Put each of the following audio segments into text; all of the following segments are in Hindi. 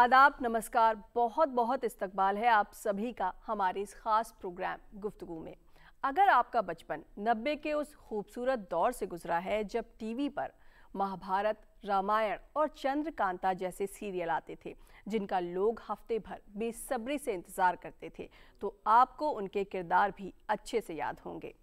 आदाब नमस्कार बहुत बहुत इस्तकबाल है आप सभी का हमारे इस ख़ास प्रोग्राम गुफ्तगु में अगर आपका बचपन नब्बे के उस खूबसूरत दौर से गुजरा है जब टीवी पर महाभारत रामायण और चंद्रकांता जैसे सीरियल आते थे जिनका लोग हफ्ते भर बेसब्री से इंतज़ार करते थे तो आपको उनके किरदार भी अच्छे से याद होंगे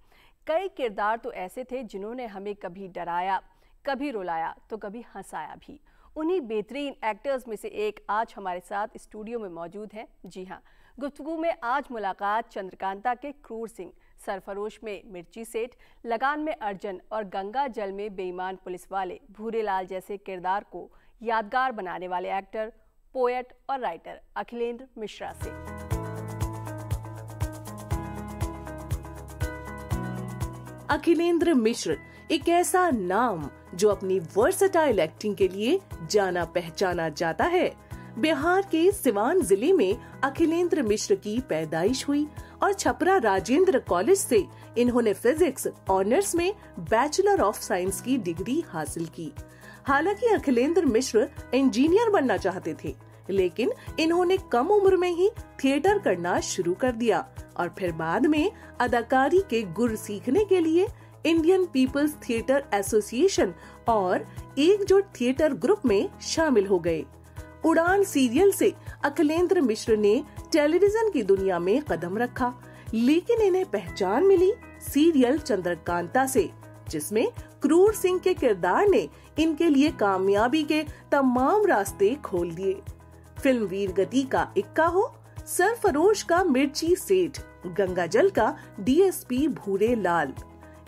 कई किरदार तो ऐसे थे जिन्होंने हमें कभी डराया कभी रुलाया तो कभी हंसाया भी उन्हीं बेहतरीन एक्टर्स में से एक आज हमारे साथ स्टूडियो में मौजूद हैं जी हाँ गुफ्तु में आज मुलाकात चंद्रकांता के क्रूर सिंह सरफरोश में मिर्ची सेठ लगान में अर्जन और गंगा जल में बेईमान पुलिस वाले भूरे लाल जैसे किरदार को यादगार बनाने वाले एक्टर पोएट और राइटर अखिलेंद्र मिश्रा से अखिलेंद्र मिश्र एक ऐसा नाम जो अपनी वर्सटाइल एक्टिंग के लिए जाना पहचाना जाता है बिहार के सिवान जिले में अखिलेंद्र मिश्र की पैदाइश हुई और छपरा राजेंद्र कॉलेज से इन्होंने फिजिक्स ऑनर्स में बैचलर ऑफ साइंस की डिग्री हासिल की हालांकि अखिलेंद्र मिश्र इंजीनियर बनना चाहते थे लेकिन इन्होंने कम उम्र में ही थिएटर करना शुरू कर दिया और फिर बाद में अदाकारी के गुर सीखने के लिए इंडियन पीपल्स थिएटर एसोसिएशन और एकजुट थिएटर ग्रुप में शामिल हो गए उड़ान सीरियल से अखिलेंद्र मिश्र ने टेलीविजन की दुनिया में कदम रखा लेकिन इन्हें पहचान मिली सीरियल चंद्रकांता से जिसमें क्रूर सिंह के किरदार ने इनके लिए कामयाबी के तमाम रास्ते खोल दिए फिल्म वीर गति का इक्का हो सरफरोश का मिर्ची सेठ गंगाजल का डीएसपी भूरे लाल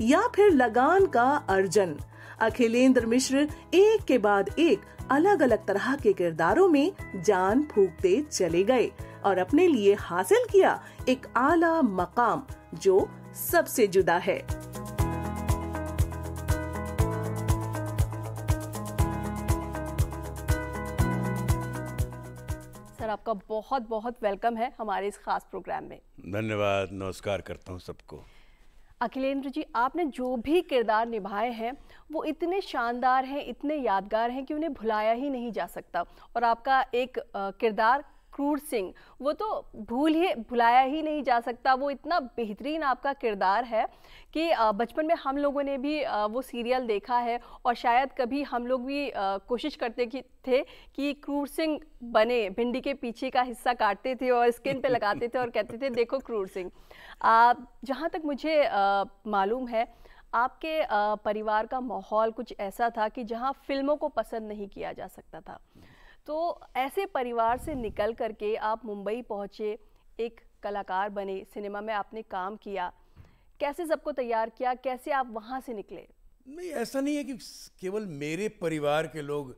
या फिर लगान का अर्जन अखिलेंद्र मिश्र एक के बाद एक अलग अलग तरह के किरदारों में जान फूकते चले गए और अपने लिए हासिल किया एक आला मकाम जो सबसे जुदा है सर आपका बहुत बहुत वेलकम है हमारे इस खास प्रोग्राम में धन्यवाद नमस्कार करता हूँ सबको अखिलेंद्र जी आपने जो भी किरदार निभाए हैं वो इतने शानदार हैं इतने यादगार हैं कि उन्हें भुलाया ही नहीं जा सकता और आपका एक किरदार क्रूर सिंह वो तो भूल ही भुलाया ही नहीं जा सकता वो इतना बेहतरीन आपका किरदार है कि बचपन में हम लोगों ने भी वो सीरियल देखा है और शायद कभी हम लोग भी कोशिश करते कि थे कि क्रूर सिंह बने भिंडी के पीछे का हिस्सा काटते थे और स्किन पे लगाते थे और कहते थे देखो क्रूर सिंह जहाँ तक मुझे मालूम है आपके परिवार का माहौल कुछ ऐसा था कि जहाँ फिल्मों को पसंद नहीं किया जा सकता था तो ऐसे परिवार से निकल करके आप मुंबई पहुंचे एक कलाकार बने सिनेमा में आपने काम किया कैसे सबको तैयार किया कैसे आप वहाँ से निकले नहीं ऐसा नहीं है कि केवल मेरे परिवार के लोग आ,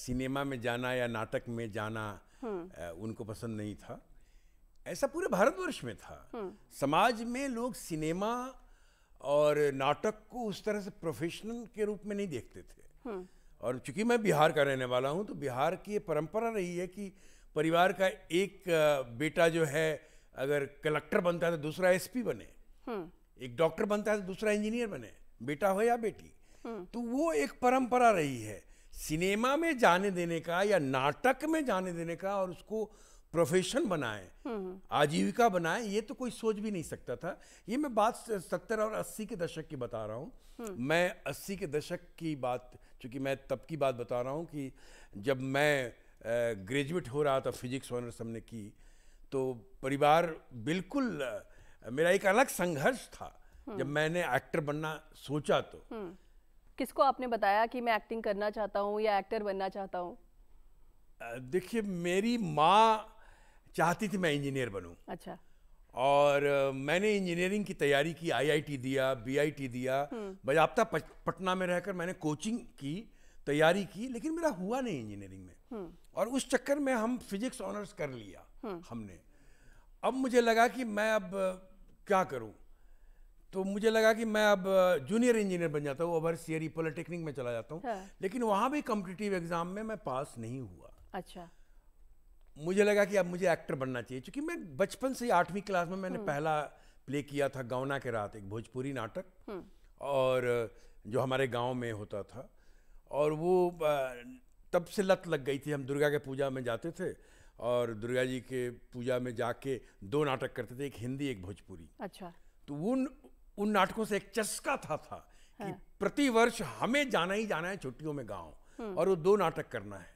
सिनेमा में जाना या नाटक में जाना आ, हम्म। उनको पसंद नहीं था ऐसा पूरे भारतवर्ष में था हम्म। समाज में लोग सिनेमा और नाटक को उस तरह से प्रोफेशनल के रूप में नहीं देखते थे हम्म। और चूंकि मैं बिहार का रहने वाला हूँ तो बिहार की ये परंपरा रही है कि परिवार का एक बेटा जो है अगर कलेक्टर बनता है तो दूसरा एसपी बने हम्म। एक डॉक्टर बनता है तो दूसरा इंजीनियर बने बेटा हो या बेटी हम्म। तो वो एक परंपरा रही है सिनेमा में जाने देने का या नाटक में जाने देने का और उसको प्रोफेशन बनाए हम्म। आजीविका बनाए ये तो कोई सोच भी नहीं सकता था ये मैं बात सत्तर और अस्सी के दशक की बता रहा हूँ मैं अस्सी के दशक की बात चूंकि मैं तब की बात बता रहा हूँ कि जब मैं ग्रेजुएट हो रहा था फिजिक्स ऑनर्स हमने की तो परिवार बिल्कुल मेरा एक अलग संघर्ष था हम्म। जब मैंने एक्टर बनना सोचा तो हम्म। किसको आपने बताया कि मैं एक्टिंग करना चाहता हूँ या एक्टर बनना चाहता हूँ देखिए मेरी माँ चाहती थी मैं इंजीनियर बनूँ अच्छा और मैंने इंजीनियरिंग की तैयारी की आईआईटी दिया बीआईटी दिया हम्म। बजाबता पटना में रहकर मैंने कोचिंग की तैयारी की लेकिन मेरा हुआ नहीं इंजीनियरिंग में हम्म। और उस चक्कर में हम फिजिक्स ऑनर्स कर लिया हम्म। हमने अब मुझे लगा कि मैं अब क्या करूं तो मुझे लगा कि मैं अब जूनियर इंजीनियर बन जाता हूँ ओवर सीएरी पॉलिटेक्निक में चला जाता हूँ हाँ। लेकिन वहाँ भी कॉम्पिटिटिव एग्जाम में मैं पास नहीं हुआ अच्छा मुझे लगा कि अब मुझे एक्टर बनना चाहिए क्योंकि मैं बचपन से आठवीं क्लास में मैंने हम्म। पहला प्ले किया था गौना के रात एक भोजपुरी नाटक हम्म। और जो हमारे गांव में होता था और वो तब से लत लग गई थी हम दुर्गा के पूजा में जाते थे और दुर्गा जी के पूजा में जाके दो नाटक करते थे एक हिंदी एक भोजपुरी अच्छा तो उन उन नाटकों से एक चस्का था था कि हाँ। प्रतिवर्ष हमें जाना ही जाना है छुट्टियों में गांव हम्म। और वो दो नाटक करना है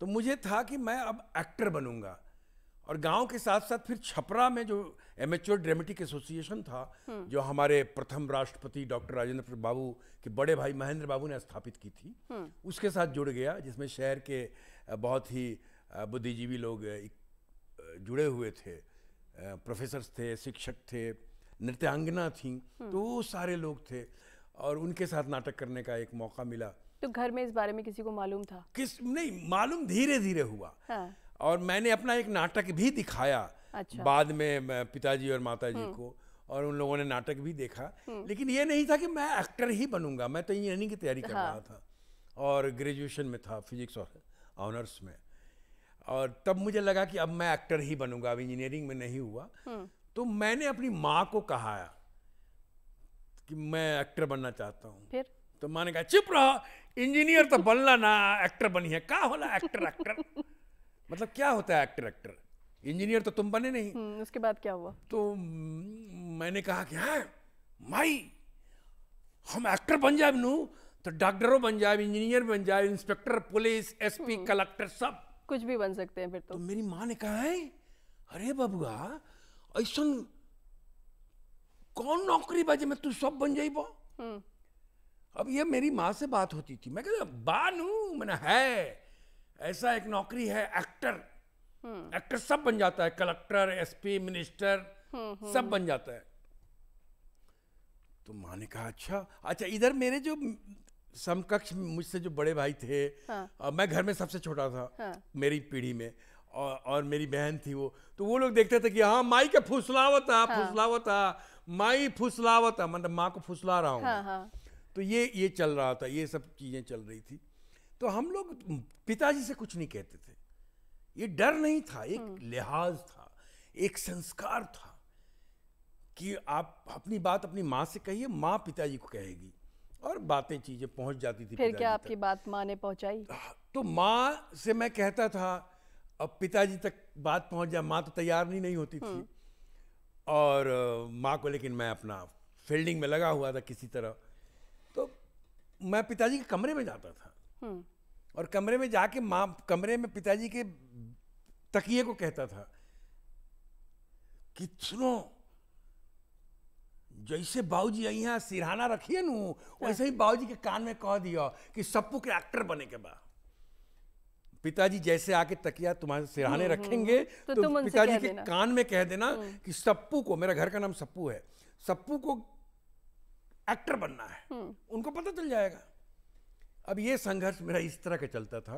तो मुझे था कि मैं अब एक्टर बनूंगा और गांव के साथ साथ फिर छपरा में जो एमेच्योर ड्रामेटिक एसोसिएशन था हम्म। जो हमारे प्रथम राष्ट्रपति डॉक्टर राजेंद्र बाबू के बड़े भाई महेंद्र बाबू ने स्थापित की थी हम्म। उसके साथ जुड़ गया जिसमें शहर के बहुत ही बुद्धिजीवी लोग जुड़े हुए थे प्रोफेसर थे शिक्षक थे नृत्यांगना थी हम्म। तो वो सारे लोग थे और उनके साथ नाटक करने का एक मौका मिला तो घर में इस बारे में किसी को मालूम था किस नहीं मालूम धीरे धीरे हुआ हाँ। और मैंने अपना एक नाटक भी दिखाया अच्छा। बाद में पिताजी और माता जी हम्म। को और उन लोगों ने नाटक भी देखा हम्म। लेकिन ये नहीं था कि मैं एक्टर ही बनूंगा मैं तो इंजीनियरिंग की तैयारी कर हाँ। रहा था और ग्रेजुएशन में था फिजिक्स और ऑनर्स में और तब मुझे लगा कि अब मैं एक्टर ही बनूंगा अब इंजीनियरिंग में नहीं हुआ हम्म। तो मैंने अपनी माँ को कहा कि मैं एक्टर बनना चाहता हूँ तो माँ ने कहा चुप रहा इंजीनियर तो बनला ना एक्टर बनी है का होला एक्टर एक्टर मतलब क्या होता है एक्टर एक्टर इंजीनियर तो तुम बने नहीं हम्म, उसके बाद क्या हुआ तो मैंने कहा कि हाँ माई हम एक्टर बन जाए नू तो डॉक्टरों बन जाए इंजीनियर बन जाए inspector police SP hmm. Collector सब कुछ भी बन सकते हैं फिर तो, तो मेरी माँ ने कहा है अरे बबुआ ऐसा कौन नौकरी बाजे में तू सब बन जाइबो हम्म। अब ये मेरी माँ से बात होती थी मैं कहता बानू मैंने है ऐसा एक नौकरी है एक्टर हम्म। एक्टर सब बन जाता है collector SP minister hmm, hmm, सब बन जाता है तो माँ ने कहा अच्छा अच्छा इधर मेरे जो समकक्ष मुझसे जो बड़े भाई थे हाँ। मैं घर में सबसे छोटा था हाँ। मेरी पीढ़ी में और, और मेरी बहन थी वो तो वो लोग देखते थे कि हाँ माई का फुसलावत हाँ। फुसलावत माई फुसलावत मतलब माँ को फुसला रहा हूँ हाँ, तो ये ये चल रहा था ये सब चीज़ें चल रही थी तो हम लोग पिताजी से कुछ नहीं कहते थे ये डर नहीं था एक हम्म। लिहाज था एक संस्कार था कि आप अपनी बात अपनी माँ से कहिए माँ पिताजी को कहेगी और बातें चीजें पहुंच जाती थी फिर क्या आपकी बात माँ ने पहुंचाई तो माँ से मैं कहता था अब पिताजी तक बात पहुंच जाए माँ तो तैयार नहीं नहीं होती थी हम्म। और माँ को लेकिन मैं अपना फील्डिंग में लगा हुआ था किसी तरह मैं पिताजी के कमरे में जाता था हम्म। और कमरे में जाके माँ कमरे में पिताजी के तकिए को कहता था कि सुनो जैसे बाऊजी आई हैं सिरहाना रखिए नू वैसे ही बाऊजी के कान में कह दिया कि सप्पू के एक्टर बने के बाद पिताजी जैसे आके तकिया तुम्हारे सिरहाने हम्म, रखेंगे हम्म, तो, तो पिताजी के कान में कह देना कि सप्पू को मेरा घर का नाम सप्पू है सप्पू को एक्टर बनना है हम्म। उनको पता चल जाएगा अब ये संघर्ष मेरा इस तरह का चलता था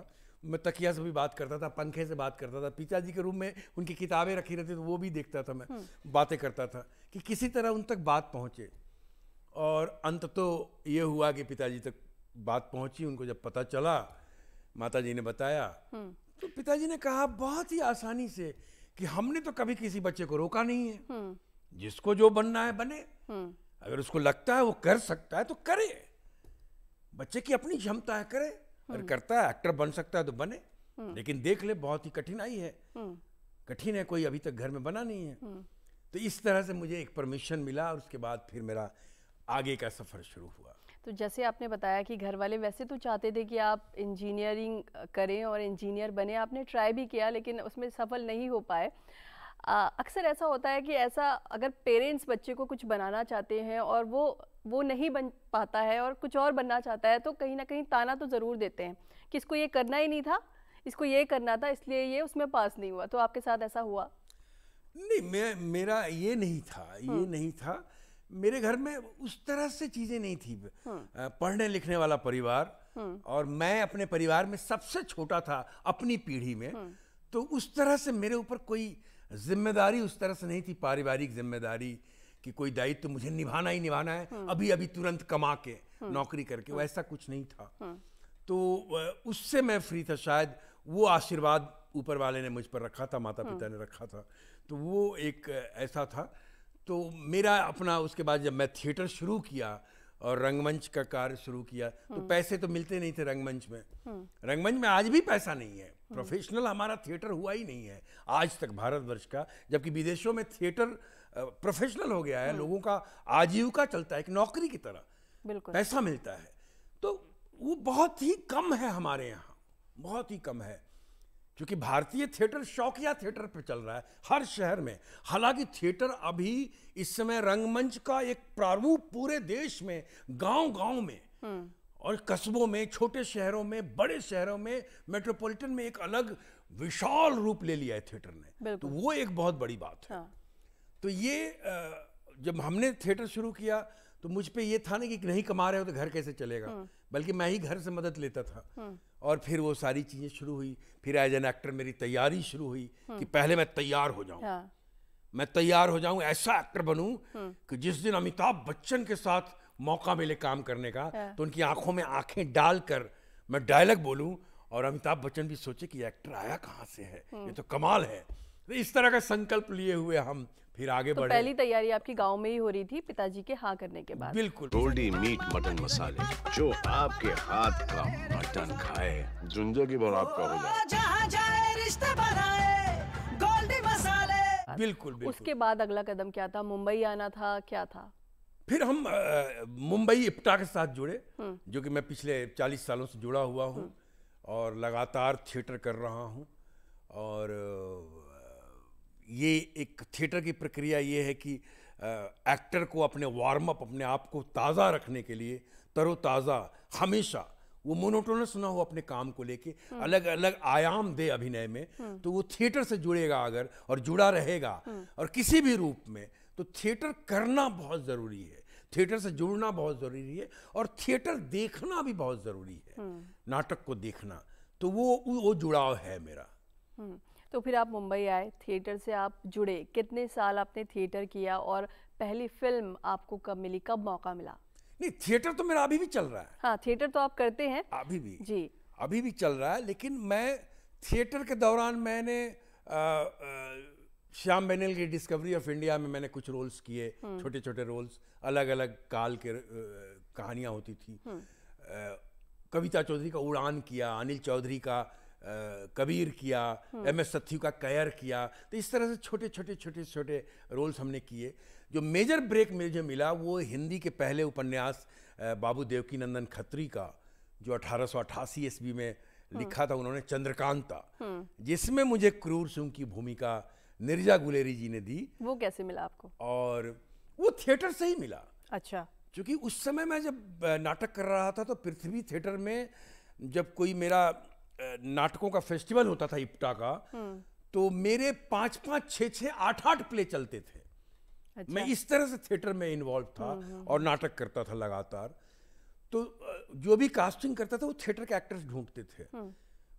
मैं तकिया से भी बात करता था पंखे से बात करता था पिताजी के रूम में उनकी किताबें रखी रहती तो वो भी देखता था मैं हम्म। बातें करता था कि किसी तरह उन तक बात पहुंचे और अंत तो ये हुआ कि पिताजी तक बात पहुँची उनको जब पता चला माता जी ने बताया हम्म। तो पिताजी ने कहा बहुत ही आसानी से कि हमने तो कभी किसी बच्चे को रोका नहीं है जिसको जो बनना है बने अगर उसको लगता है वो कर सकता है तो करे बच्चे की अपनी क्षमता है करे अगर हम्म। करता है एक्टर बन सकता है तो बने हम्म। लेकिन देख ले बहुत ही कठिनाई है हम्म। कठिन है कोई अभी तक घर में बना नहीं है तो इस तरह से मुझे एक परमिशन मिला और उसके बाद फिर मेरा आगे का सफ़र शुरू हुआ तो जैसे आपने बताया कि घर वाले वैसे तो चाहते थे कि आप इंजीनियरिंग करें और इंजीनियर बने आपने ट्राई भी किया लेकिन उसमें सफल नहीं हो पाए अक्सर ऐसा होता है कि ऐसा अगर पेरेंट्स बच्चे को कुछ बनाना चाहते हैं और वो वो नहीं बन पाता है और कुछ और बनना चाहता है तो कहीं ना कहीं ताना तो ज़रूर देते हैं कि इसको ये करना ही नहीं था इसको ये करना था इसलिए ये उसमें पास नहीं हुआ तो आपके साथ ऐसा हुआ नहीं मैं मेरा ये नहीं था ये हम्म। नहीं था मेरे घर में उस तरह से चीज़ें नहीं थी हम्म। पढ़ने लिखने वाला परिवार हम्म। और मैं अपने परिवार में सबसे छोटा था अपनी पीढ़ी में तो उस तरह से मेरे ऊपर कोई जिम्मेदारी उस तरह से नहीं थी पारिवारिक जिम्मेदारी कि कोई दायित्व तो मुझे निभाना ही निभाना है हम्म। अभी अभी तुरंत कमा के हम्म। नौकरी करके वो हम्म। ऐसा कुछ नहीं था तो उससे मैं फ्री था शायद वो आशीर्वाद ऊपर वाले ने मुझ पर रखा था माता पिता ने रखा था तो वो एक ऐसा था तो मेरा अपना उसके बाद जब मैं थिएटर शुरू किया और रंगमंच का कार्य शुरू किया तो हम्म। पैसे तो मिलते नहीं थे रंगमंच में हम्म। रंगमंच में आज भी पैसा नहीं है प्रोफेशनल हम्म। हमारा थिएटर हुआ ही नहीं है आज तक भारतवर्ष का जबकि विदेशों में थिएटर प्रोफेशनल हो गया है लोगों का आजीविका चलता है एक नौकरी की तरह पैसा मिलता है तो वो बहुत ही कम है हमारे यहाँ बहुत ही कम है क्योंकि भारतीय थिएटर शौकिया थिएटर पर चल रहा है हर शहर में हालांकि थिएटर अभी इस समय रंगमंच का एक प्रारूप पूरे देश में गांव गांव में हम्म। और कस्बों में छोटे शहरों में बड़े शहरों में मेट्रोपॉलिटन में एक अलग विशाल रूप ले लिया है थिएटर ने तो वो एक बहुत बड़ी बात है हाँ। तो ये जब हमने थिएटर शुरू किया तो मुझ पर यह था ना कि नहीं कमा रहे हो तो घर कैसे चलेगा हम्म। बल्कि मैं ही घर से मदद लेता था हम्म। और फिर वो सारी चीज़ें शुरू हुई फिर एज एन एक्टर मेरी तैयारी शुरू हुई कि हम्म। पहले मैं तैयार हो जाऊं हाँ। मैं तैयार हो जाऊं ऐसा एक्टर बनूं हम्म। कि जिस दिन अमिताभ बच्चन के साथ मौका मिले काम करने का हाँ। तो उनकी आंखों में आंखें डालकर मैं डायलॉग बोलूं और अमिताभ बच्चन भी सोचे कि एक्टर आया कहाँ से है ये हम्म। तो कमाल है तो इस तरह का संकल्प लिए हुए हम फिर आगे तो पहली तैयारी आपकी गांव में ही हो रही थी पिताजी के हाँ करने के बाद बिल्कुल गोल्डी मीट मटन मसाले जो आपके हाथ का मटन खाए झुंझो की आपका हो जाए बिल्कुल, बिल्कुल उसके बाद अगला कदम क्या था मुंबई आना था क्या था फिर हम मुंबई इप्टा के साथ जुड़े हम्म। जो कि मैं पिछले 40 सालों से जुड़ा हुआ हूँ हम्म। और लगातार थिएटर कर रहा हूँ और ये एक थिएटर की प्रक्रिया ये है कि एक्टर को अपने वार्म अप अपने आप को ताज़ा रखने के लिए तरोताज़ा हमेशा वो मोनोटोनस ना हो अपने काम को लेके हम्म। अलग अलग आयाम दे अभिनय में हम्म। तो वो थिएटर से जुड़ेगा अगर और जुड़ा रहेगा हम्म। और किसी भी रूप में तो थिएटर करना बहुत ज़रूरी है थिएटर से जुड़ना बहुत ज़रूरी है और थिएटर देखना भी बहुत ज़रूरी है नाटक को देखना तो वो वो जुड़ाव है मेरा तो फिर आप मुंबई आए थिएटर से आप जुड़े कितने साल आपने थिएटर किया और पहली फिल्म आपको कब मिली कब मौका मिला नहीं थिएटर तो मेरा अभी भी चल रहा है हाँ थिएटर तो आप करते हैं अभी भी जी अभी भी चल रहा है लेकिन मैं थिएटर के दौरान मैंने श्याम बेनेल की डिस्कवरी ऑफ इंडिया में मैंने कुछ रोल्स किए हम्म। छोटे छोटे रोल्स अलग अलग काल के कहानियाँ होती थी हम्म। कविता चौधरी का उड़ान किया अनिल चौधरी का कबीर किया हम्म। एम एस सत्यू का कैर किया तो इस तरह से छोटे छोटे छोटे छोटे रोल्स हमने किए जो मेजर ब्रेक मुझे मिला वो हिंदी के पहले उपन्यास बाबू देवकी नंदन खत्री का जो अठारह सौ अट्ठासी ईस्वी में हम्म। लिखा था उन्होंने चंद्रकांता हम्म। जिसमें मुझे क्रूर सिंह की भूमिका निर्जा गुलेरी जी ने दी वो कैसे मिला आपको और वो थिएटर से ही मिला अच्छा क्योंकि उस समय मैं जब नाटक कर रहा था तो पृथ्वी थिएटर में जब कोई मेरा नाटकों का फेस्टिवल होता था इप्टा का हम्म। तो मेरे पांच पांच छ छ आठ आठ प्ले चलते थे अच्छा। मैं इस तरह से थिएटर में इन्वॉल्व था हम्म, हम्म। और नाटक करता था लगातार तो जो भी कास्टिंग करता था वो थिएटर के एक्टर्स ढूंढते थे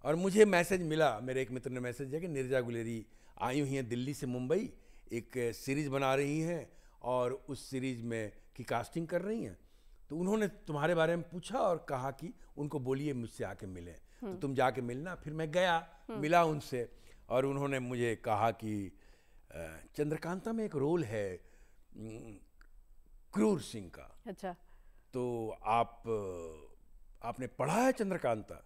और मुझे मैसेज मिला मेरे एक मित्र ने मैसेज दिया कि निर्जा गुलेरी आई हुई हैं दिल्ली से मुंबई एक सीरीज बना रही हैं और उस सीरीज में की कास्टिंग कर रही हैं तो उन्होंने तुम्हारे बारे में पूछा और कहा कि उनको बोलिए मुझसे आके मिलें हम्म। तो तुम जाके मिलना फिर मैं गया हम्म। मिला उनसे और उन्होंने मुझे कहा कि चंद्रकांता में एक रोल है क्रूर सिंह का अच्छा तो आप आपने पढ़ा है चंद्रकांता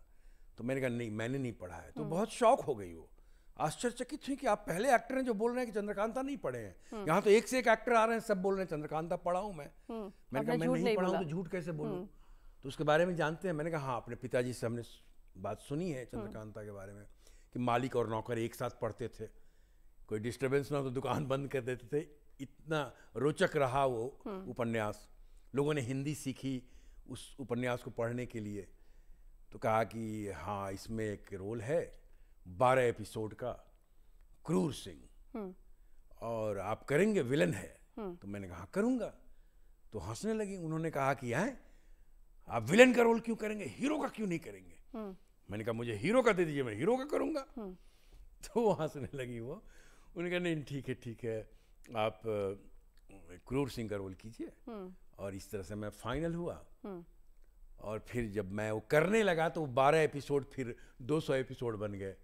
तो मैंने कहा नहीं मैंने नहीं पढ़ा है तो हम्म। बहुत शौक हो गई वो आश्चर्यचकित हुई कि आप पहले एक्टर हैं जो बोल रहे हैं कि चंद्रकांता नहीं पढ़े हैं यहाँ तो एक से एक एक्टर आ रहे हैं सब बोल रहे हैं चंद्रकांता पढ़ा हूँ मैं मैंने कहा मैं नहीं पढ़ा तो झूठ कैसे बोलूँ तो उसके बारे में जानते हैं मैंने कहा हाँ अपने पिताजी से हमने बात सुनी है हाँ। चंद्रकांता के बारे में कि मालिक और नौकर एक साथ पढ़ते थे कोई डिस्टरबेंस ना हो तो दुकान बंद कर देते थे इतना रोचक रहा वो हाँ। उपन्यास लोगों ने हिंदी सीखी उस उपन्यास को पढ़ने के लिए तो कहा कि हाँ इसमें एक रोल है बारह एपिसोड का क्रूर सिंह हाँ। और आप करेंगे विलन है तो मैंने कहा करूँगा तो हंसने लगी उन्होंने कहा कि आए आप विलन का रोल क्यों करेंगे हीरो का क्यों नहीं करेंगे मैंने कहा मुझे हीरो का दे दीजिए मैं हीरो का करूँगा हम्म। तो वो हंसने लगी वो उन्होंने कहा नहीं ठीक है ठीक है आप क्रूर सिंह का रोल कीजिए हम्म। और इस तरह से मैं फाइनल हुआ हम्म। और फिर जब मैं वो करने लगा तो बारह एपिसोड फिर दो सौ एपिसोड बन गए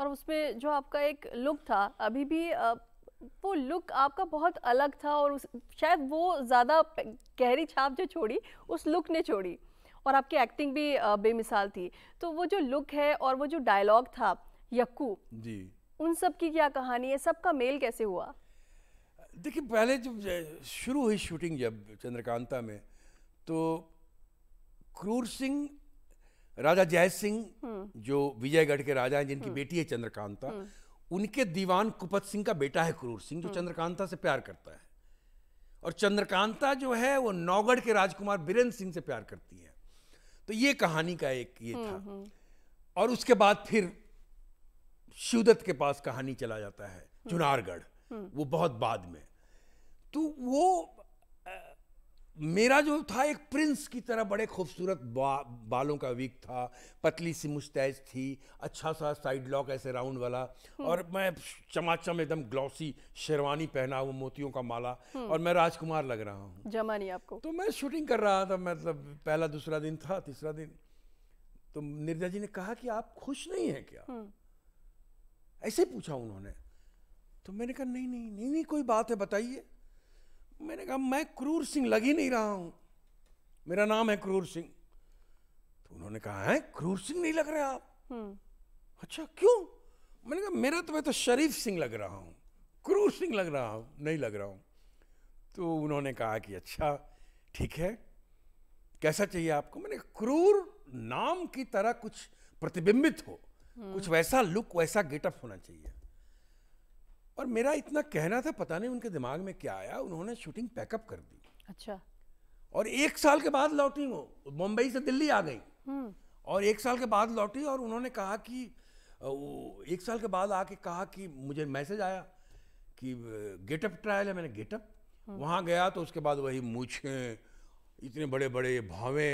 और उसमें जो आपका एक लुक था अभी भी वो लुक आपका बहुत अलग था और उस, शायद वो ज़्यादा गहरी छाप जो छोड़ी उस लुक ने छोड़ी और आपकी एक्टिंग भी बेमिसाल थी तो वो जो लुक है और वो जो डायलॉग था यक्कू जी उन सब की क्या कहानी है सबका मेल कैसे हुआ देखिए पहले जब शुरू हुई शूटिंग जब चंद्रकांता में तो क्रूर सिंह राजा जय सिंह हम्म। जो विजयगढ़ के राजा हैं जिनकी हम्म। बेटी है चंद्रकांता हम्म। उनके दीवान कुपत सिंह का बेटा है क्रूर सिंह जो चंद्रकांता से प्यार करता है और चंद्रकांता जो है वो नौगढ़ के राजकुमार बीरेंद्र सिंह से प्यार करती है तो ये कहानी का एक ये हम्म, था हम्म। और उसके बाद फिर शिवदत्त के पास कहानी चला जाता है चुनारगढ़ हम्म। वो बहुत बाद में तो वो मेरा जो था एक प्रिंस की तरह बड़े खूबसूरत बा, बालों का वीक था पतली सी मुस्तैज थी अच्छा सा साइड लॉक ऐसे राउंड वाला हम्म। और मैं चमाचम एकदम ग्लॉसी शेरवानी पहना हुआ मोतियों का माला हम्म। और मैं राजकुमार लग रहा हूँ जमा नहीं आपको तो मैं शूटिंग कर रहा था मतलब पहला दूसरा दिन था तीसरा दिन तो निर्जा जी ने कहा कि आप खुश नहीं है क्या हम्म। ऐसे पूछा उन्होंने तो मैंने कहा नहीं नहीं नहीं नहीं कोई बात है बताइए मैंने कहा मैं क्रूर सिंह लग ही नहीं रहा हूं मेरा नाम है क्रूर सिंह तो उन्होंने कहा है क्रूर सिंह नहीं लग रहे आप हम्म। अच्छा क्यों मैंने कहा मेरा तो मैं तो शरीफ सिंह लग रहा हूँ क्रूर सिंह लग रहा हूँ नहीं लग रहा हूँ तो उन्होंने कहा कि अच्छा ठीक है कैसा चाहिए आपको मैंने क्रूर नाम की तरह कुछ प्रतिबिंबित हो हम्म। कुछ वैसा लुक वैसा गेटअप होना चाहिए और मेरा इतना कहना था पता नहीं उनके दिमाग में क्या आया उन्होंने शूटिंग पैकअप कर दी अच्छा और एक साल के बाद लौटी वो मुंबई से दिल्ली आ गई हम्म। और एक साल के बाद लौटी और उन्होंने कहा कि एक साल के बाद आके कहा कि मुझे मैसेज आया कि गेटअप ट्रायल है मैंने गेटअप हम्म। वहाँ गया तो उसके बाद वही मूछें इतने बड़े बड़े भावे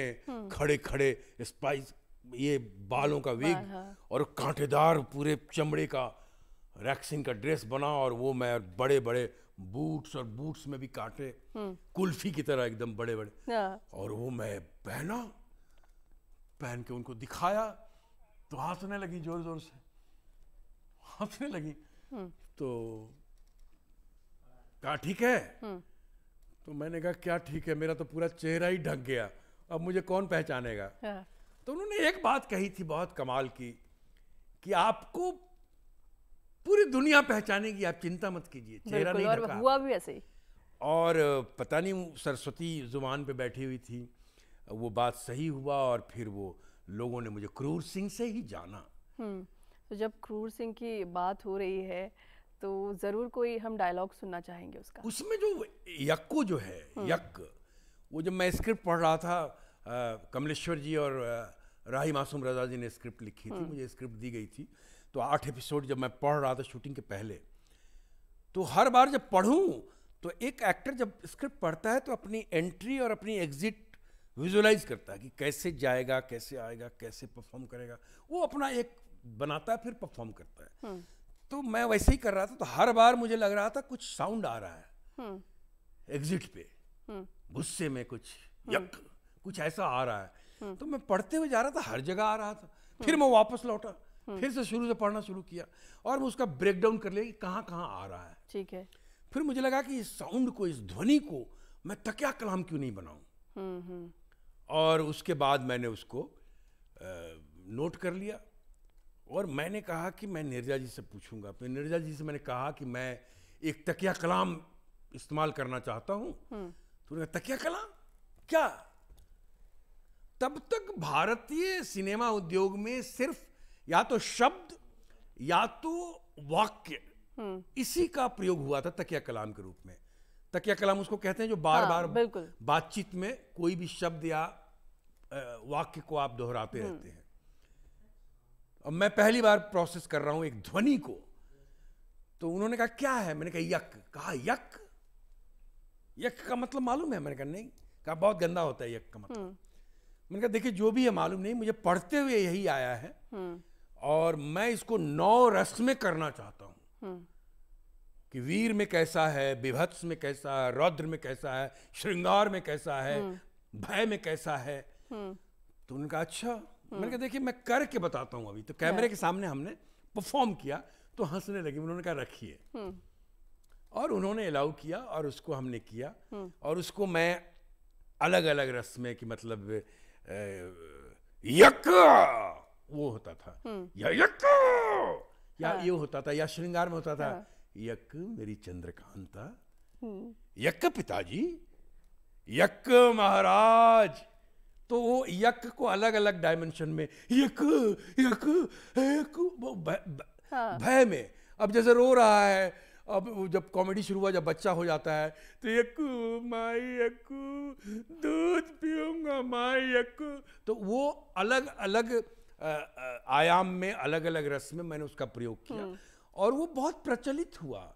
खड़े खड़े स्पाइस ये बालों का वेग हाँ। और कांटेदार पूरे चमड़े का रैक्सिंग का ड्रेस बना और वो मैं बड़े बड़े बूट्स और बूट्स में भी काटे हम्म। कुल्फी की तरह एकदम बड़े बड़े हाँ। और वो मैं पहना पहन के उनको दिखाया तो हंसने लगी जोर जोर से हंसने लगी हम्म। तो कहा ठीक है हम्म। तो मैंने कहा क्या ठीक है मेरा तो पूरा चेहरा ही ढक गया अब मुझे कौन पहचानेगा हाँ। तो उन्होंने एक बात कही थी बहुत कमाल की कि आपको पूरी दुनिया पहचानेगी आप चिंता मत कीजिए चेहरा नहीं और हुआ भी ऐसे ही और पता नहीं सरस्वती जुबान पे बैठी हुई थी वो बात सही हुआ और फिर वो लोगों ने मुझे क्रूर सिंह से ही जाना हम्म, तो जब क्रूर सिंह की बात हो रही है तो ज़रूर कोई हम डायलॉग सुनना चाहेंगे उसका उसमें जो यक्को जो है हम्म। यक वो जब मैं स्क्रिप्ट पढ़ रहा था कमलेश्वर जी और राही मासूम रजा जी ने स्क्रिप्ट लिखी थी हम्म। मुझे स्क्रिप्ट दी गई थी तो आठ एपिसोड जब मैं पढ़ रहा था शूटिंग के पहले तो हर बार जब पढ़ूँ तो एक एक्टर जब स्क्रिप्ट पढ़ता है तो अपनी एंट्री और अपनी एग्जिट विजुलाइज करता है कि कैसे जाएगा कैसे आएगा कैसे परफॉर्म करेगा वो अपना एक बनाता है फिर परफॉर्म करता है हम्म। तो मैं वैसे ही कर रहा था तो हर बार मुझे लग रहा था कुछ साउंड आ रहा है एग्जिट हम्म। पे हम्म। गुस्से में कुछ यक कुछ ऐसा आ रहा है तो मैं पढ़ते हुए जा रहा था हर जगह आ रहा था फिर मैं वापस लौटा हम्म। फिर से शुरू से पढ़ना शुरू किया और मैं उसका ब्रेक डाउन कर लिया कि कहाँ कहाँ आ रहा है ठीक है फिर मुझे लगा कि इस साउंड को इस ध्वनि को मैं तकिया कलाम क्यों नहीं बनाऊ हम्म, हम्म। और उसके बाद मैंने उसको आ, नोट कर लिया और मैंने कहा कि मैं निर्जा जी से पूछूंगा फिर निर्जा जी से मैंने कहा कि मैं एक तकिया कलाम इस्तेमाल करना चाहता हूँ तो उन्होंने तकिया कलाम क्या तब तक भारतीय सिनेमा उद्योग में सिर्फ या तो शब्द या तो वाक्य हम्म। इसी का प्रयोग हुआ था तकिया कलाम के रूप में तकिया कलाम उसको कहते हैं जो बार हाँ, बार बातचीत में कोई भी शब्द या वाक्य को आप दोहराते हम्म। रहते हैं अब मैं पहली बार प्रोसेस कर रहा हूं एक ध्वनि को तो उन्होंने कहा क्या है मैंने कहा यक कहा यक यक का मतलब मालूम है मैंने कहा नहीं कहा बहुत गंदा होता है यक का मतलब हम्म। मैंने कहा देखिए जो भी है मालूम नहीं मुझे पढ़ते हुए यही आया है और मैं इसको नौ रस में करना चाहता हूं हम्म। कि वीर में कैसा है विभत्स में कैसा है रौद्र में कैसा है श्रृंगार में कैसा है हम्म। भय में कैसा है हम्म। तो उनका अच्छा मैंने कहा देखिए मैं करके बताता हूं अभी तो कैमरे के सामने हमने परफॉर्म किया तो हंसने लगे उन्होंने कहा रखिए और उन्होंने अलाउ किया और उसको हमने किया और उसको मैं अलग अलग रस्में की मतलब यक्का वो होता था हम्म। या यक या हाँ। ये होता था या श्रृंगार में होता था हाँ। यक मेरी चंद्रकांता हम्म। यक पिताजी यक महाराज तो वो यक को अलग अलग डायमेंशन में यक यक यक भय में अब जैसे रो रहा है अब जब कॉमेडी शुरू हुआ जब बच्चा हो जाता है तो यकू माई यकू दूध पीऊंगा माई यकू तो वो अलग अलग आयाम में अलग अलग रस में मैंने उसका प्रयोग किया हम्म। और वो बहुत प्रचलित हुआ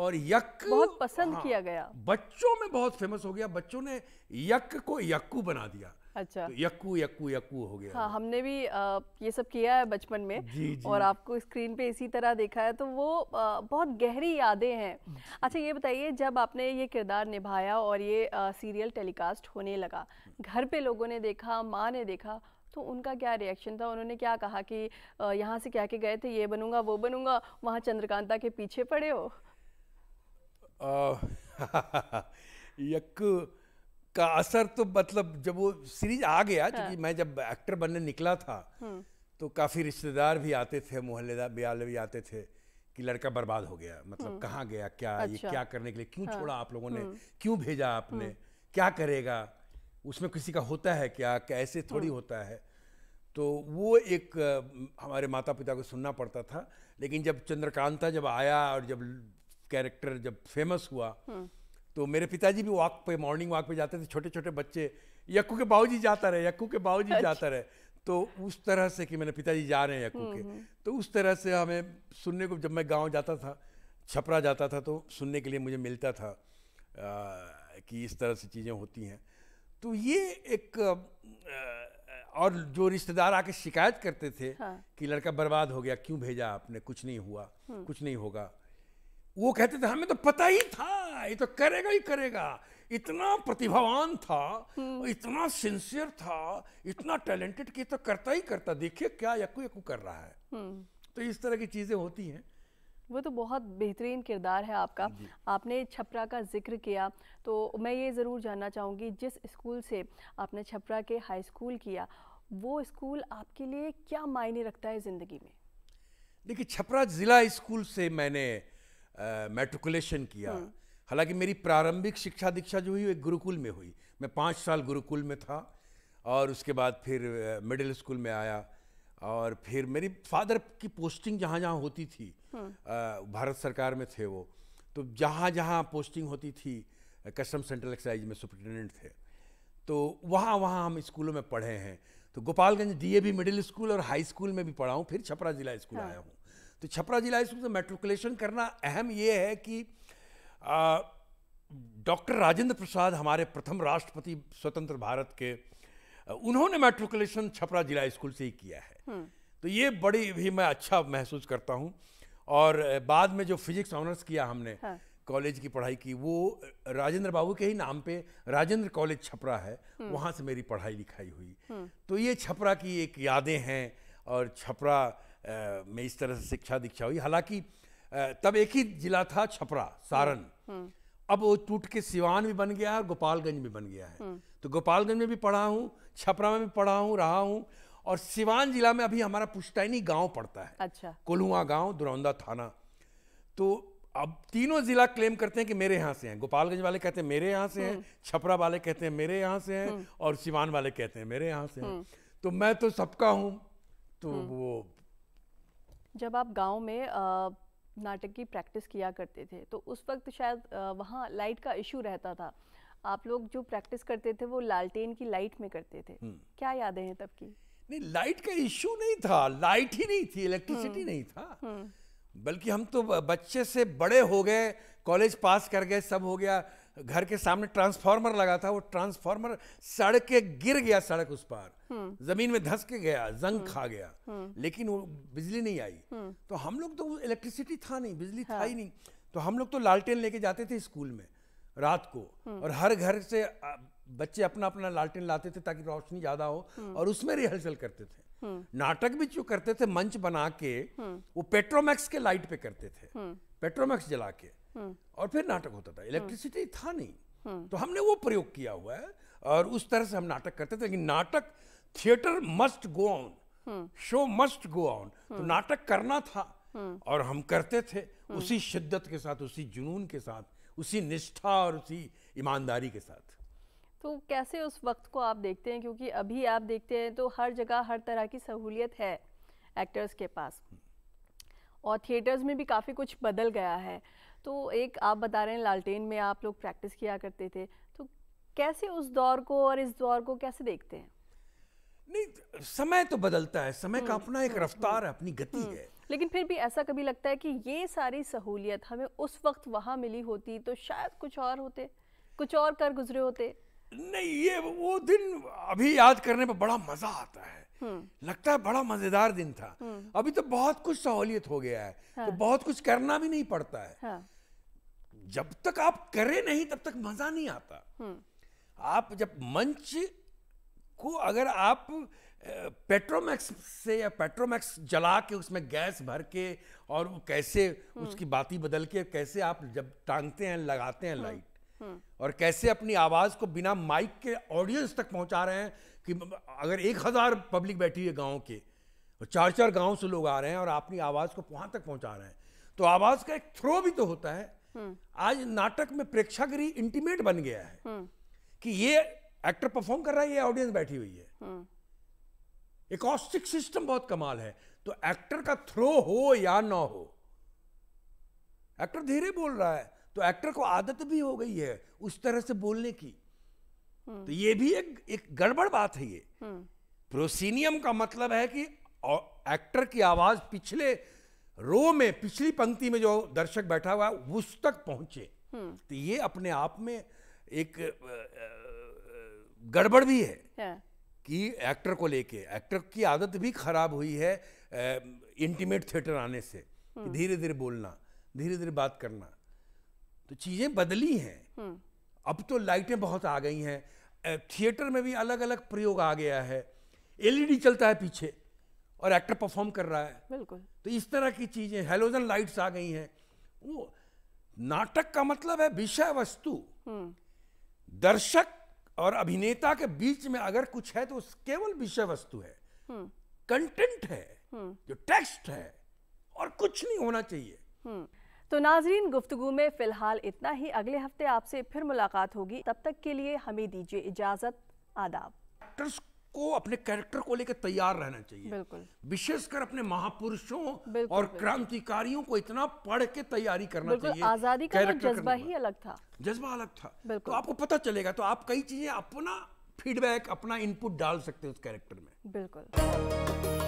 और यक बहुत पसंद हाँ, किया गया बच्चों में बहुत फेमस हो गया बच्चों ने यक को यक्कू बना दिया अच्छा तो यक्कू यक्कू यक्कू हो गया हाँ हमने भी आ, ये सब किया है बचपन में जी, जी। और आपको स्क्रीन पे इसी तरह देखा है तो वो आ, बहुत गहरी यादें हैं अच्छा ये बताइए जब आपने ये किरदार निभाया और ये आ, सीरियल टेलीकास्ट होने लगा घर पे लोगों ने देखा माँ ने देखा तो उनका क्या रिएक्शन था उन्होंने क्या कहा कि यहाँ से क्या के गए थे ये बनूंगा वो बनूंगा वहाँ चंद्रकांता के पीछे पड़े हो यक का असर तो मतलब जब वो सीरीज आ गया हाँ। क्योंकि मैं जब एक्टर बनने निकला था हम्म। तो काफ़ी रिश्तेदार भी आते थे मोहल्लेदार ब्याल भी आते थे कि लड़का बर्बाद हो गया मतलब हम्म। कहाँ गया क्या अच्छा। ये क्या करने के लिए क्यों हाँ। छोड़ा आप लोगों ने हम्म। क्यों भेजा आपने क्या करेगा उसमें किसी का होता है क्या कैसे थोड़ी हाँ। होता है तो वो एक हमारे माता पिता को सुनना पड़ता था लेकिन जब चंद्रकांता जब आया और जब कैरेक्टर जब फेमस हुआ हाँ। तो मेरे पिताजी भी वॉक पे मॉर्निंग वॉक पे जाते थे छोटे छोटे बच्चे यक्कू के बाबूजी जाता रहे यक्कू के बाबू अच्छा। जाता रहे तो उस तरह से कि मेरे पिताजी जा रहे हैं यक्कू हाँ, के तो उस तरह से हमें सुनने को जब मैं गाँव जाता था छपरा जाता था तो सुनने के लिए मुझे मिलता था आ, कि इस तरह से चीज़ें होती हैं तो ये एक और जो रिश्तेदार आके शिकायत करते थे हाँ। कि लड़का बर्बाद हो गया क्यों भेजा आपने कुछ नहीं हुआ हम्म। कुछ नहीं होगा वो कहते थे हमें तो पता ही था ये तो करेगा ही करेगा इतना प्रतिभावान था हम्म। इतना सिंसियर था इतना टैलेंटेड कि तो करता ही करता देखिए क्या यकू यकू कर रहा है हम्म। तो इस तरह की चीजें होती हैं वो तो बहुत बेहतरीन किरदार है आपका आपने छपरा का जिक्र किया तो मैं ये ज़रूर जानना चाहूँगी जिस स्कूल से आपने छपरा के हाई स्कूल किया वो स्कूल आपके लिए क्या मायने रखता है ज़िंदगी में देखिए छपरा ज़िला स्कूल से मैंने मेट्रिकुलेशन किया हम्म। हालांकि मेरी प्रारंभिक शिक्षा दीक्षा जो हुई एक गुरुकुल में हुई मैं पाँच साल गुरुकुल में था और उसके बाद फिर मिडिल स्कूल में आया और फिर मेरी फादर की पोस्टिंग जहाँ जहाँ होती थी आ, हाँ। भारत सरकार में थे वो तो जहाँ जहाँ पोस्टिंग होती थी कस्टम सेंट्रल एक्साइज में सुप्रिटेंडेंट थे तो वहाँ वहाँ हम स्कूलों में पढ़े हैं तो गोपालगंज डीएवी मिडिल स्कूल और हाई स्कूल में भी पढ़ा हूँ फिर छपरा जिला स्कूल हाँ। आया हूँ तो छपरा जिला स्कूल से मेट्रिकुलेशन करना अहम ये है कि डॉक्टर राजेंद्र प्रसाद हमारे प्रथम राष्ट्रपति स्वतंत्र भारत के उन्होंने मेट्रिकुलेशन छपरा जिला स्कूल से ही किया है हम्म। तो ये बड़ी भी मैं अच्छा महसूस करता हूँ और बाद में जो फिजिक्स ऑनर्स किया हमने हाँ। कॉलेज की पढ़ाई की वो राजेंद्र बाबू के ही नाम पे राजेंद्र कॉलेज छपरा है हम्म। वहाँ से मेरी पढ़ाई लिखाई हुई हम्म। तो ये छपरा की एक यादें हैं और छपरा में इस तरह से शिक्षा दीक्षा हुई हालांकि तब एक ही जिला था छपरा सारण अब वो टूट के सिवान भी बन गया है और गोपालगंज भी बन गया है तो गोपालगंज में भी पढ़ा हूँ छपरा में भी पढ़ा हूँ रहा हूँ और सिवान जिला में अभी हमारा पुश्तैनी गांव पड़ता है अच्छा कोलुआ गांव दुरौंदा थाना तो अब तीनों जिला क्लेम करते हैं कि मेरे यहाँ से हैं गोपालगंज वाले कहते हैं मेरे यहाँ से हैं हम्म। छपरा वाले कहते हैं मेरे यहाँ से हैं हम्म। और सिवान वाले कहते हैं मेरे यहाँ से हैं हम्म। तो मैं तो सबका हूँ तो वो जब आप गांव में नाटक की प्रैक्टिस किया करते थे तो उस वक्त शायद वहाँ लाइट का इशू रहता था आप लोग जो प्रैक्टिस करते थे वो लालटेन की लाइट में करते थे क्या यादें हैं तब की नहीं लाइट का इश्यू नहीं था लाइट ही नहीं थी इलेक्ट्रिसिटी हम्म, नहीं था हम्म। बल्कि हम तो बच्चे से बड़े हो गए कॉलेज पास कर गए सब हो गया घर के सामने ट्रांसफार्मर लगा था वो ट्रांसफार्मर सड़क के गिर गया सड़क उस पार हम्म। जमीन में धस के गया जंग खा गया लेकिन वो बिजली नहीं आई तो हम लोग तो इलेक्ट्रिसिटी था नहीं बिजली था ही हाँ। नहीं तो हम लोग तो लालटेन लेके जाते थे स्कूल में रात को और हर घर से बच्चे अपना अपना लालटेन लाते थे ताकि रोशनी ज्यादा हो हम्म। और उसमें रिहर्सल करते थे हम्म। नाटक भी जो करते थे मंच बना के हम्म। वो पेट्रोमैक्स के लाइट पे करते थे पेट्रोमैक्स जला के और फिर नाटक होता था इलेक्ट्रिसिटी था नहीं तो हमने वो प्रयोग किया हुआ है और उस तरह से हम नाटक करते थे लेकिन नाटक theatre must go on show must go on तो नाटक करना था और हम करते थे उसी शिद्दत के साथ उसी जुनून के साथ उसी निष्ठा और उसी ईमानदारी के साथ तो कैसे उस वक्त को आप देखते हैं क्योंकि अभी आप देखते हैं तो हर जगह हर तरह की सहूलियत है एक्टर्स के पास और थिएटर्स में भी काफ़ी कुछ बदल गया है तो एक आप बता रहे हैं लालटेन में आप लोग प्रैक्टिस किया करते थे तो कैसे उस दौर को और इस दौर को कैसे देखते हैं नहीं समय तो बदलता है समय का हम्म, अपना एक हम्म, रफ्तार है हम्म, अपनी गति है लेकिन फिर भी ऐसा कभी लगता है कि ये सारी सहूलियत हमें उस वक्त वहाँ मिली होती तो शायद कुछ और होते कुछ और कर गुजरे होते नहीं ये वो दिन अभी याद करने पर बड़ा मजा आता है हम्म। लगता है बड़ा मजेदार दिन था हम्म। अभी तो बहुत कुछ सहूलियत हो गया है तो हाँ। तो बहुत कुछ करना भी नहीं पड़ता है हाँ। जब तक आप करें नहीं तब तक मजा नहीं आता हम्म। आप जब मंच को अगर आप पेट्रोमैक्स से या पेट्रोमैक्स जला के उसमें गैस भर के और कैसे उसकी बाती बदल के कैसे आप जब टांगते हैं लगाते हैं लाइट और कैसे अपनी आवाज़ को बिना माइक के ऑडियंस तक पहुंचा रहे हैं कि अगर एक हज़ार पब्लिक बैठी है गांव के और चार चार गांव से लोग आ रहे हैं और अपनी आवाज़ को वहां तक पहुंचा रहे हैं तो आवाज़ का एक थ्रो भी तो होता है हम्म। आज नाटक में प्रेक्षागृह इंटीमेट बन गया है हम्म। कि ये एक्टर परफॉर्म कर रहा है ये ऑडियंस बैठी हुई है हम्म। एक ऑस्टिक सिस्टम बहुत कमाल है तो एक्टर का थ्रो हो या ना हो एक्टर धीरे बोल रहा है तो एक्टर को आदत भी हो गई है उस तरह से बोलने की हम्म। तो ये भी एक एक गड़बड़ बात है ये हम्म। प्रोसीनियम का मतलब है कि एक्टर की आवाज पिछले रो में पिछली पंक्ति में जो दर्शक बैठा हुआ है उस तक पहुंचे हम्म। तो ये अपने आप में एक गड़बड़ भी है, है। कि एक्टर को लेके एक्टर की आदत भी खराब हुई है इंटीमेट थिएटर आने से धीरे धीरे बोलना धीरे धीरे बात करना तो चीज़ें बदली हैं हम्म। अब तो लाइटें बहुत आ गई हैं थिएटर में भी अलग अलग प्रयोग आ गया है एलईडी चलता है पीछे और एक्टर परफॉर्म कर रहा है बिल्कुल तो इस तरह की चीज़ें हेलोजन लाइट्स आ गई हैं वो नाटक का मतलब है विषय वस्तु हम्म। दर्शक और अभिनेता के बीच में अगर कुछ है तो केवल विषय वस्तु है हम्म। कंटेंट है जो टेक्स्ट है और कुछ नहीं होना चाहिए तो नाजरीन गुफ्तु में फ़िलहाल इतना ही अगले हफ्ते आपसे फिर मुलाकात होगी तब तक के लिए हमें दीजिए इजाज़त आदाब एक्टर्स को अपने कैरेक्टर को लेकर तैयार रहना चाहिए बिल्कुल विशेषकर अपने महापुरुषों और क्रांतिकारियों को इतना पढ़ के तैयारी करना चाहिए आजादी का तो जज्बा ही अलग था जज्बा अलग था तो आपको पता चलेगा तो आप कई चीजें अपना फीडबैक अपना इनपुट डाल सकते हैं उस कैरेक्टर में बिल्कुल